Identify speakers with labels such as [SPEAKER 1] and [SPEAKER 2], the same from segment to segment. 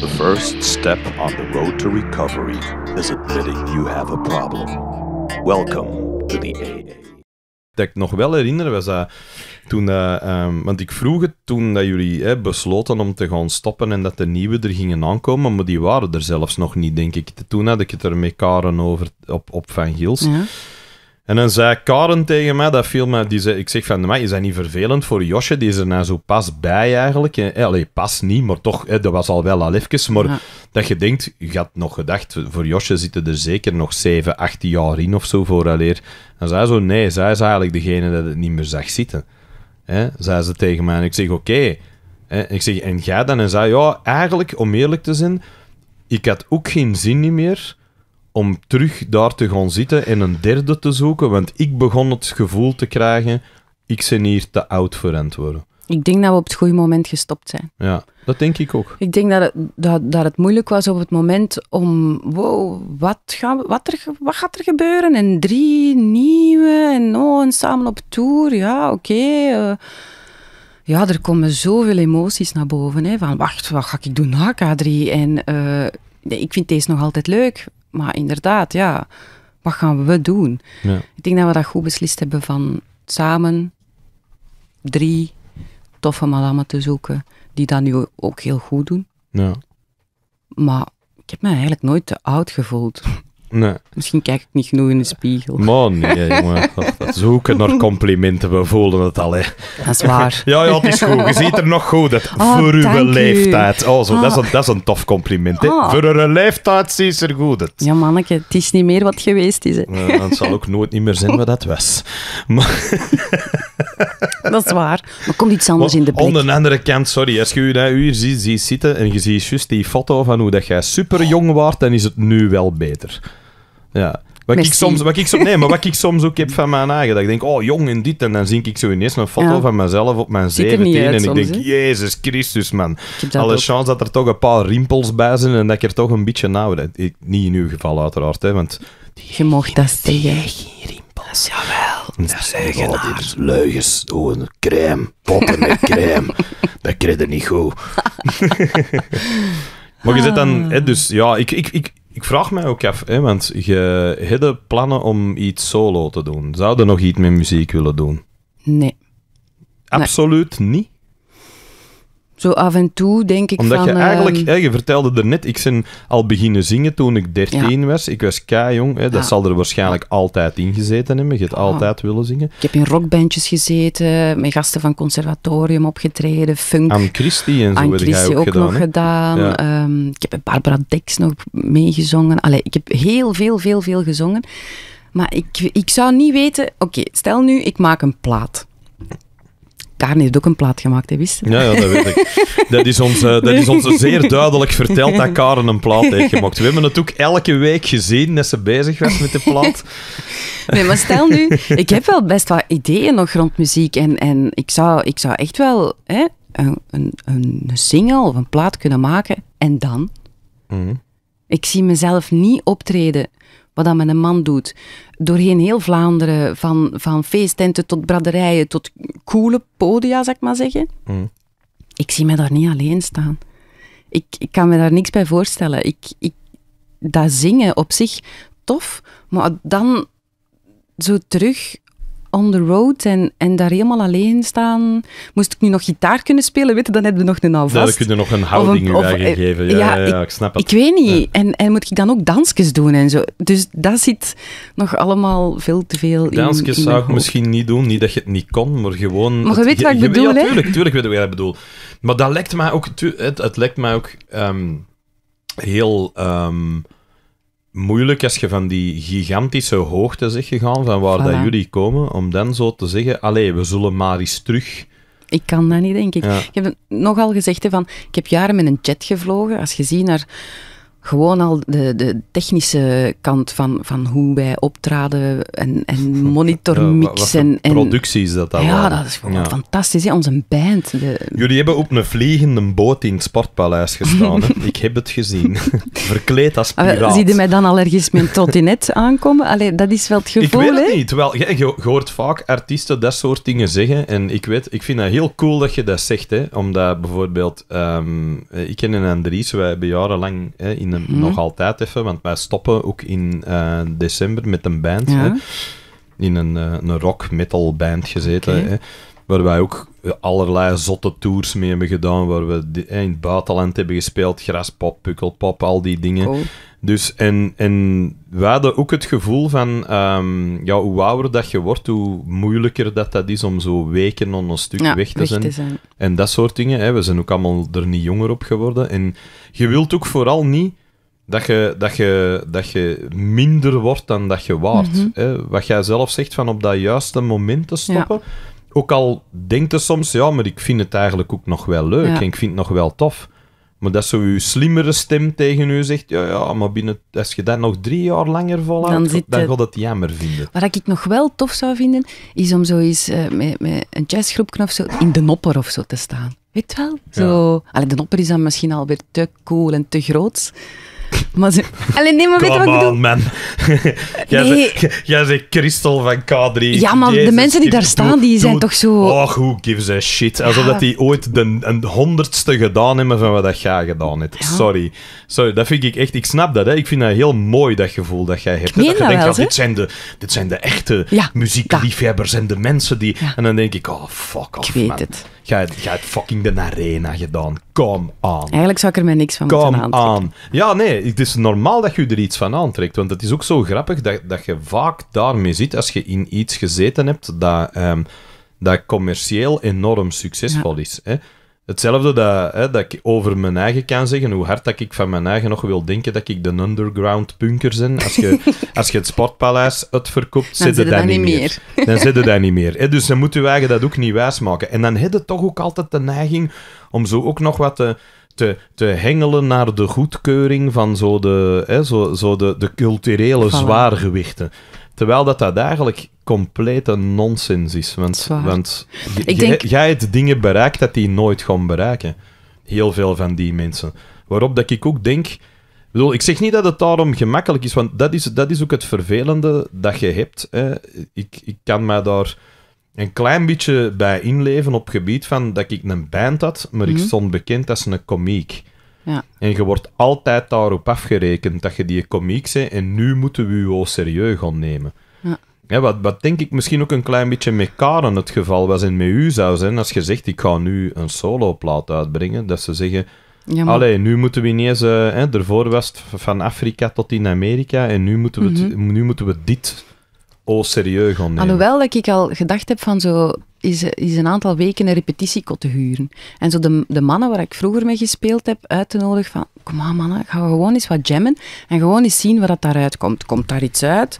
[SPEAKER 1] The first step on the road to recovery is admitting you have a problem. Welcome to the AA. Dat ik nog wel herinner was dat toen dat, eh, ehm, want ik vroeg het toen dat jullie besloten om te gaan stoppen en dat de nieuwe er gingen aankomen, maar die waren er zelfs nog niet, denk ik. Toen had ik het er met Karen over op, op Van Gils. En dan zei Karen tegen mij, dat viel mij, die zei, ik zeg van, mij, is dat niet vervelend voor Josje? Die is er nou zo pas bij eigenlijk. Eh, allee, pas niet, maar toch, eh, dat was al wel al even. Maar dat je denkt, je had nog gedacht, voor Josje zitten er zeker nog 7, 8 jaar in of zo vooraleer. En zei zo, nee, zij is eigenlijk degene dat het niet meer zag zitten. Eh, zei ze tegen mij en ik zeg, oké. ik zeg, en jij dan? En zij, ja, eigenlijk, om eerlijk te zijn, ik had ook geen zin niet meer om terug daar te gaan zitten en een derde te zoeken, want ik begon het gevoel te krijgen, ik ben hier te oud voor worden.
[SPEAKER 2] Ik denk dat we op het goede moment gestopt zijn.
[SPEAKER 1] Ja, dat denk ik ook.
[SPEAKER 2] Ik denk dat het, dat, dat het moeilijk was op het moment om, wow, wat, gaan, wat, er, wat gaat er gebeuren? En drie nieuwe, en oh, en samen op tour, ja, oké. Eh, ja, er komen zoveel emoties naar boven. Hè, van, wacht, wat ga ik doen na K3? En eh, ik vind deze nog altijd leuk. Maar inderdaad, ja, wat gaan we doen? Ja. Ik denk dat we dat goed beslist hebben van samen drie toffe madammen te zoeken, die dat nu ook heel goed doen. Ja. Maar ik heb me eigenlijk nooit te oud gevoeld. Nee. Misschien
[SPEAKER 1] kijk ik niet genoeg in de spiegel. Man, nee, jongen. zoeken naar complimenten, we voelen het al, hè. Dat is waar. Ja, ja, het is goed. Je ziet er nog goed uit. Ah, voor uw leeftijd. Oh, zo, dat, is een, ah. dat is een tof compliment, ah. Voor uw leeftijd zie je er goed uit. Ja, manneke, het is niet meer wat geweest is, hè. Ja, het zal ook nooit niet meer zijn wat dat was. Dat is waar. Maar komt iets anders in de blik. Aan de andere kant, sorry, als je u hier ziet, ziet zitten en je ziet juist die foto van hoe dat jij super jong was, dan is het nu wel beter. Ja. Wat ik, soms, wat, ik soms, nee, maar wat ik soms ook heb van mijn eigen dat Ik denk, oh jong en dit. En dan zie ik zo ineens een foto van mezelf op mijn Ziet en ik denk, Jezus Christus, man. Alle chance dat er toch een paar rimpels bij zijn en dat ik er toch een beetje nauw. niet in uw geval, uiteraard. Hè, want je mocht dat
[SPEAKER 2] zeggen. Geen
[SPEAKER 1] rimpels, jawel. Dat zijn oh, is leugens. Oh, een crème. Poppen met crème. dat kreeg niet goed.
[SPEAKER 2] maar je zit dan...
[SPEAKER 1] dus ja, ik, ik, ik ik vraag mij ook af, hè, want je hadden plannen om iets solo te doen. Zouden nog iets met muziek willen doen? Nee. Absoluut niet?
[SPEAKER 2] Zo af en toe denk ik Omdat van... Omdat je eigenlijk... Ehm,
[SPEAKER 1] hè, je vertelde er net, ik ben al beginnen zingen toen ik dertien was. Ik was kei jong. dat zal er waarschijnlijk altijd in gezeten hebben. Je hebt altijd willen zingen.
[SPEAKER 2] Ik heb in rockbandjes gezeten, met gasten van conservatorium opgetreden, funk. Aan
[SPEAKER 1] Christie en zo Aan Christie ook, nog gedaan.
[SPEAKER 2] Ehm, ik heb Barbara Dex nog meegezongen. Allee, ik heb heel veel, veel, veel gezongen. Maar ik, ik zou niet weten... Oké, stel nu, ik maak een plaat. Karen heeft ook een plaat gemaakt, hè, wist
[SPEAKER 1] Ja, ja, dat weet ik. Dat is ons, eh, dat is ons zeer duidelijk verteld dat Karen een plaat heeft gemaakt. We hebben het ook elke week gezien dat ze bezig was met de plaat.
[SPEAKER 2] Nee, maar stel nu, ik heb wel best wat ideeën nog rond muziek. En, en ik, zou, ik zou echt wel hè, een, een, een single of een plaat kunnen maken. En dan? Mhm. Ik zie mezelf niet optreden wat dat met een man doet. Doorheen heel Vlaanderen, van, van feesttenten tot braderijen, tot coole podia, zeg ik maar zeggen. Mm. Ik zie me daar niet alleen staan. Ik, ik kan me daar niks bij voorstellen. Ik, ik, dat zingen op zich, tof, maar dan zo terug on the road en, en daar helemaal alleen staan. Moest ik nu nog gitaar kunnen spelen, weet dan hebben we nog een alvast. Ja, dan kun je nog een houding of, of, geven. Eh, ja, ja, ja, ik, snap het. Ik weet niet. En, en moet ik dan ook dansjes doen en zo? Dus dat zit nog allemaal veel te veel dansjes in Dansjes zou ik misschien
[SPEAKER 1] niet doen. Niet dat je het niet kon, maar gewoon... Maar je weet wat ik bedoel, hè? tuurlijk, tuurlijk weet ik wat ik bedoel. Maar dat lijkt mij ook... Het, het lijkt mij ook ehm, heel... Ehm, moeilijk als je van die gigantische hoogte zegt gegaan, van waar dat jullie komen, om dan zo te zeggen, allee, we zullen maar eens terug...
[SPEAKER 2] Ik kan dat niet, denk ik. Ik heb nogal gezegd, hè, van, ik heb jaren met een jet gevlogen. Als je ziet naar gewoon al de, de technische kant van, van hoe wij optraden en, en monitormix. en, en productie
[SPEAKER 1] is dat Ja, dat is gewoon
[SPEAKER 2] fantastisch. Onze band.
[SPEAKER 1] Jullie hebben op een vliegende boot in het Sportpaleis gestaan. Ik heb het gezien. Verkleed als ah, piraat. Zie
[SPEAKER 2] je mij dan al ergens met aankomen? Allee, dat is wel het gevoel, Ik weet het
[SPEAKER 1] niet. Wel, je, je, hoort vaak artiesten dat soort dingen zeggen. En ik, weet, ik vind dat heel cool dat je dat zegt. Hè? Omdat bijvoorbeeld... Ehm, eh, ik ken een Andries, wij hebben jarenlang hè, in Mhm. nog altijd even, want wij stoppen ook in eh, december met een band. Hè? In een, eh, een rock metal band gezeten. Waar wij ook allerlei zotte tours mee hebben gedaan. Waar we eh, in het buitenland hebben gespeeld. Graspop, pukkelpop, al die dingen. Dus en, en wij hadden ook het gevoel van, ehm, ja, hoe ouder dat je wordt, hoe moeilijker dat, dat is om zo weken om een stuk weg, te, zijn. te, zijn. En dat soort dingen. Hè. We zijn ook allemaal er niet jonger op geworden. En je wilt ook vooral niet dat je, dat, je, dat je minder wordt dan dat je waard. Mhm. hè? Wat jij zelf zegt, van op dat juiste moment te stoppen. Ook al denkt je soms, ja, maar ik vind het eigenlijk ook nog wel leuk en ik vind het nog wel tof. Maar dat zo uw slimmere stem tegen u zegt, ja, ja, maar binnen, als je dat nog drie jaar langer volhoudt, dan, dan gaat het jammer vinden.
[SPEAKER 2] Wat ik nog wel tof zou vinden, is om zo eens eh, met, met een jazzgroepje zo in de nopper of zo te staan. Weet wel? Zo, ja. de nopper is dan misschien al weer te cool en te groot. Maar ze... Allee, nee, maar weet wat ik bedoel?
[SPEAKER 1] man. jij, zegt, Crystal van K3. Ja, man, de mensen die daar staan, die zijn toch zo... Oh, who gives a shit? Alsof dat die ooit de, een honderdste gedaan hebben van wat dat jij gedaan hebt. Sorry. Sorry, dat vind ik echt... Ik snap dat, hè. Ik vind dat heel mooi, dat gevoel dat jij hebt. dat je denkt, wel, dit, zijn de, dit zijn de echte muziekliefhebbers en de mensen die... En dan denk ik, oh, fuck Ik weet man. het je je fucking de arena gedaan. Kom aan. Eigenlijk zou ik er mij niks van Come moeten aantrekken. aan. Ja, nee, het is normaal dat je er iets van aantrekt. Want het is ook zo grappig dat, dat je vaak daarmee zit als je in iets gezeten hebt dat, ehm, dat commercieel enorm succesvol is. Hè? Hetzelfde dat, hè, dat ik over mijn eigen kan zeggen, hoe hard dat ik van mijn eigen nog wil denken dat ik de underground punker ben. Als je, als je het sportpaleis uitverkoopt, zit je dat niet meer. Dan zit je dat niet meer. Hè? Dus dan moet je eigen dat ook niet wijsmaken. En dan heb je toch ook altijd de neiging om zo ook nog wat te, te, te hengelen naar de goedkeuring van zo de, hè, zo, zo de, de culturele zwaargewichten. Terwijl dat, dat eigenlijk complete nonsens is. Want, want jij denk... dingen bereikt dat die nooit gaan bereiken. Heel veel van die mensen. Waarop dat ik ook denk... ik zeg niet dat het daarom gemakkelijk is, want dat is, dat is ook het vervelende dat je hebt. Hè. Ik, ik kan mij daar een klein beetje bij inleven op gebied van dat ik een band had, maar ik mhm. stond bekend als een komiek. Ja. En je wordt altijd daarop afgerekend dat je die komiek bent en nu moeten we je serieus gaan nemen. Ja. Ja, wat, denk ik misschien ook een klein beetje met Karen het geval was en met u zou zijn, als je zegt, ik ga nu een soloplaat uitbrengen, dat ze zeggen, ja, allee, nu moeten we ineens, eh, hè, ervoor was het van Afrika tot in Amerika en nu moeten we, mhm. nu moeten we dit oh serieus gaan nemen. Alhoewel
[SPEAKER 2] dat ik al gedacht heb van zo, is, is een aantal weken een repetitiekot te huren. En zo de, de mannen waar ik vroeger mee gespeeld heb, uit te nodigen van, kom aan mannen, gaan we gewoon eens wat jammen en gewoon eens zien wat dat daaruit komt. Komt daar iets uit?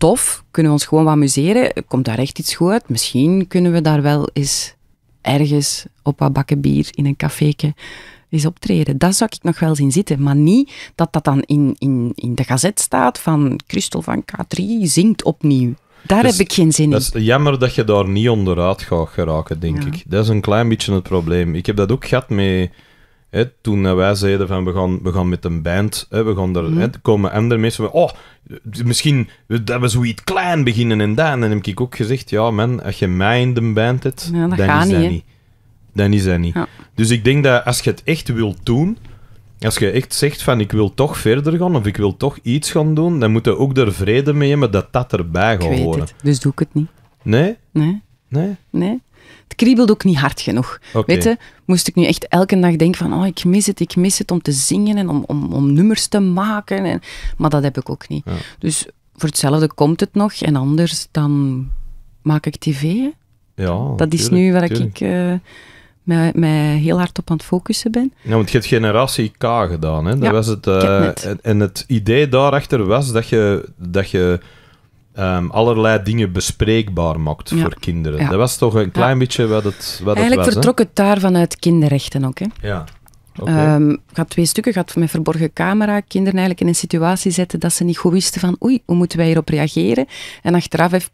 [SPEAKER 2] tof, kunnen we ons gewoon wat amuseren, komt daar echt iets goed uit? Misschien kunnen we daar wel eens ergens op wat bakken bier in een caféke eens optreden. Dat zou ik nog wel zien zitten. Maar niet dat dat dan in, in, in de gazet staat van Christel van K3 zingt opnieuw. Daar dus heb ik geen zin in. Dat
[SPEAKER 1] is jammer dat je daar niet onderuit gaat geraken, denk ik. Dat is een klein beetje het probleem. Ik heb dat ook gehad met toen wij zeiden van we gaan, we gaan met een band, hè, we gaan daar, mm. komen andere mensen van, oh, misschien dat we zoiets klein beginnen en dan. En dan heb ik ook gezegd, ja man, als je mij in de band hebt, dan, is niet, dat niet. dan is dat niet. Dus ik denk dat als je het echt wilt doen, als je echt zegt van ik wil toch verder gaan of ik wil toch iets gaan doen, dan moet je ook er vrede mee hebben dat dat erbij gaat horen.
[SPEAKER 2] Dus doe ik het niet. Nee? Nee. Nee? Nee het kriebelt ook niet hard genoeg. Weet je, moest ik nu echt elke dag denken van, oh, ik mis het, ik mis het om te zingen en om, om, om nummers te maken. En, maar dat heb ik ook niet. Dus voor hetzelfde komt het nog en anders dan maak ik tv.
[SPEAKER 1] Ja, dat is nu waar tuurlijk.
[SPEAKER 2] Eh, ik... mij, heel hard op aan het focussen ben.
[SPEAKER 1] Ja, want je hebt generatie K gedaan, hè? Dat was het, uh, en, en, het idee daarachter was dat je, dat je Ehm, allerlei dingen bespreekbaar maakt voor kinderen. Dat was toch een klein beetje wat het, wat Eigenlijk het was, vertrok
[SPEAKER 2] het daar vanuit kinderrechten ook. Hè?
[SPEAKER 1] Ja. gaat
[SPEAKER 2] ehm, twee stukken, gaat met verborgen camera kinderen eigenlijk in een situatie zetten dat ze niet goed wisten van oei, hoe moeten wij hierop reageren? En achteraf even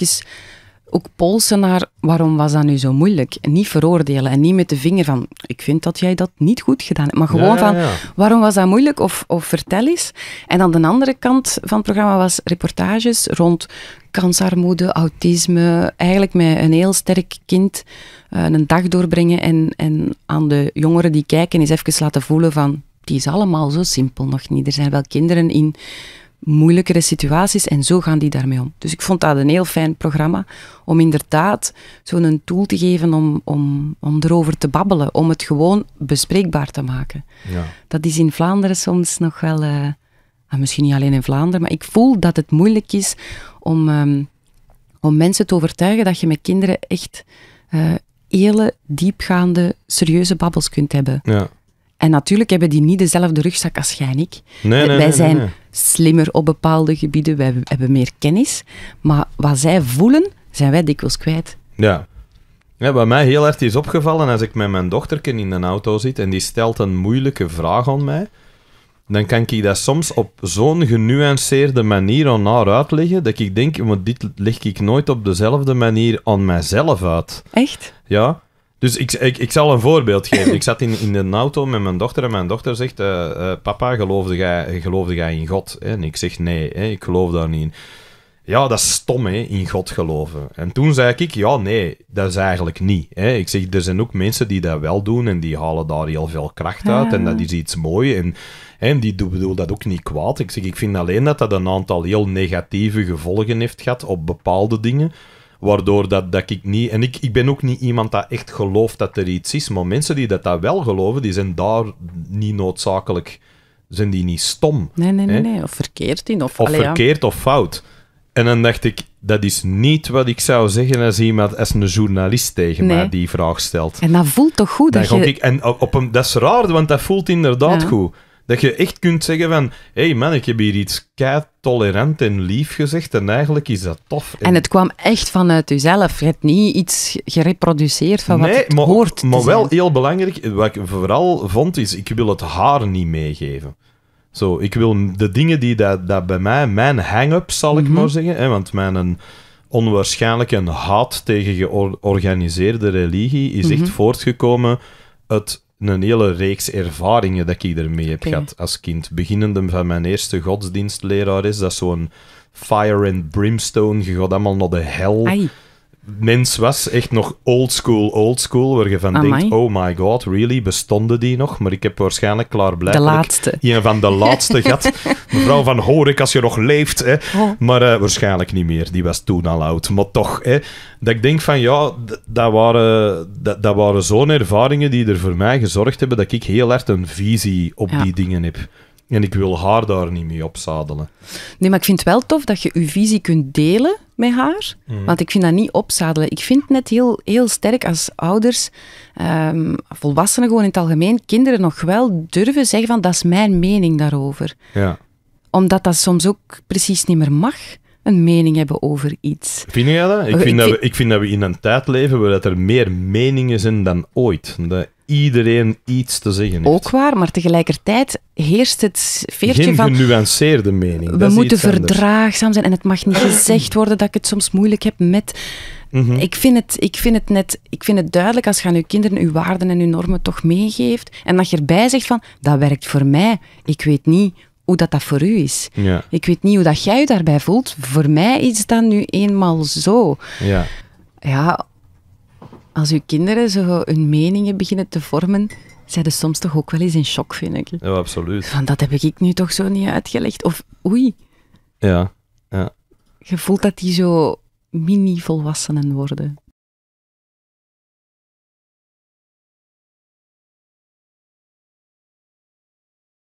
[SPEAKER 2] ook polsen naar waarom was dat nu zo moeilijk. En niet veroordelen en niet met de vinger van ik vind dat jij dat niet goed gedaan hebt. Maar gewoon van waarom was dat moeilijk of, of vertel eens. En aan de andere kant van het programma was reportages rond kansarmoede, autisme. Eigenlijk met een heel sterk kind eh, een dag doorbrengen en, en aan de jongeren die kijken eens even laten voelen van die is allemaal zo simpel nog niet. Er zijn wel kinderen in moeilijkere situaties en zo gaan die daarmee om. Dus ik vond dat een heel fijn programma om inderdaad zo'n tool te geven om, om, om erover te babbelen, om het gewoon bespreekbaar te maken. Ja. Dat is in Vlaanderen soms nog wel, eh, ah, misschien niet alleen in Vlaanderen, maar ik voel dat het moeilijk is om, ehm, om mensen te overtuigen dat je met kinderen echt uh, hele diepgaande, serieuze babbels kunt hebben. Ja. En natuurlijk hebben die niet dezelfde rugzak als jij en ik. wij zijn slimmer op bepaalde gebieden, wij hebben meer kennis. Maar wat zij voelen, zijn wij dikwijls kwijt.
[SPEAKER 1] Ja. ja wat mij heel erg is opgevallen, als ik met mijn dochterke in een auto zit en die stelt een moeilijke vraag aan mij, dan kan ik dat soms op zo'n genuanceerde manier aan haar uitleggen, dat ik denk, maar dit leg ik nooit op dezelfde manier aan mijzelf uit. Echt? Ja. Dus ik, ik, ik zal een voorbeeld geven. Ik zat in, in de auto met mijn dochter en mijn dochter zegt: eh, eh, Papa, geloofde jij, geloofde jij in God? En ik zeg: Nee, ik geloof daar niet in. Ja, dat is stom, hè, in God geloven. En toen zei ik, ja, nee, dat is eigenlijk niet. Hè. Ik zeg, er zijn ook mensen die dat wel doen en die halen daar heel veel kracht uit. En dat ah. is iets moois. En, en die bedoel dat ook niet kwaad. Ik zeg, ik vind alleen dat dat een aantal heel negatieve gevolgen heeft gehad op bepaalde dingen. Waardoor dat, dat ik niet... En ik, ik ben ook niet iemand dat echt gelooft dat er iets is. Maar mensen die dat, dat wel geloven, die zijn daar niet noodzakelijk... Zijn die niet stom. Nee, nee, nee. nee. Of verkeerd in. Of, of verkeerd of fout. En dan dacht ik, dat is niet wat ik zou zeggen als iemand, als een journalist tegen mij die vraag stelt. En
[SPEAKER 2] dat voelt toch goed? Dat, je... ik,
[SPEAKER 1] en op een, dat is raar, want dat voelt inderdaad goed. Dat je echt kunt zeggen van... Hé hey man, ik heb hier iets kei tolerant en lief gezegd en eigenlijk is dat tof. En,
[SPEAKER 2] het kwam echt vanuit jezelf Je hebt niet iets gereproduceerd van wat je hoort
[SPEAKER 1] maar wel heel belangrijk, wat ik vooral vond, is ik wil het haar niet meegeven. Zo, ik wil de dingen die dat, dat bij mij, mijn hang-up zal ik mhm. maar zeggen, hè, want mijn onwaarschijnlijke haat tegen georganiseerde religie is echt mhm. voortgekomen uit een hele reeks ervaringen dat ik ermee heb gehad als kind. Beginnende van mijn eerste godsdienstleraar is dat zo'n fire and brimstone. Je gaat allemaal naar de hel mens was echt nog old school, old school, waar je van denkt, oh my god, really, bestonden die nog? Maar ik heb waarschijnlijk klaarblijkelijk... De laatste. Een van de laatste gehad. Mevrouw van Horik, als je nog leeft. Hè. Oh. Maar eh, waarschijnlijk niet meer, die was toen al oud. Maar toch, hè, dat ik denk van, ja, dat waren, dat, waren zo'n ervaringen die er voor mij gezorgd hebben dat ik heel hard een visie op die dingen heb. En ik wil haar daar niet mee opzadelen.
[SPEAKER 2] Nee, maar ik vind het wel tof dat je je visie kunt delen met haar. Mm. Want ik vind dat niet opzadelen. Ik vind net heel, heel sterk als ouders, ehm, volwassenen gewoon in het algemeen, kinderen nog wel durven zeggen van dat is mijn mening daarover. Ja. Omdat dat soms ook precies niet meer mag een mening hebben over iets.
[SPEAKER 1] Vind jij dat? Ik vind, dat, we, ik vind dat we in een tijd leven waar er meer meningen zijn dan ooit iedereen iets te zeggen heeft.
[SPEAKER 2] Ook waar, maar tegelijkertijd heerst het veertje van...
[SPEAKER 1] genuanceerde mening. We moeten verdraagzaam
[SPEAKER 2] zijn en het mag niet gezegd worden dat ik het soms moeilijk heb met... Mhm. ik, vind het, ik, vind het net, ik vind het duidelijk als je aan je kinderen uw waarden en uw normen toch meegeeft en dat je erbij zegt van, dat werkt voor mij, ik weet niet hoe dat, dat voor u is. Ik weet niet hoe dat jij je daarbij voelt. Voor mij is dat nu eenmaal zo. Ja. Ja, als uw kinderen zo hun meningen beginnen te vormen, zijn ze soms toch ook wel eens in shock, vind ik. Ja,
[SPEAKER 1] absoluut. Van
[SPEAKER 2] dat heb ik nu toch zo niet uitgelegd. Of oei.
[SPEAKER 1] Ja, ja. Je voelt dat die zo mini-volwassenen worden.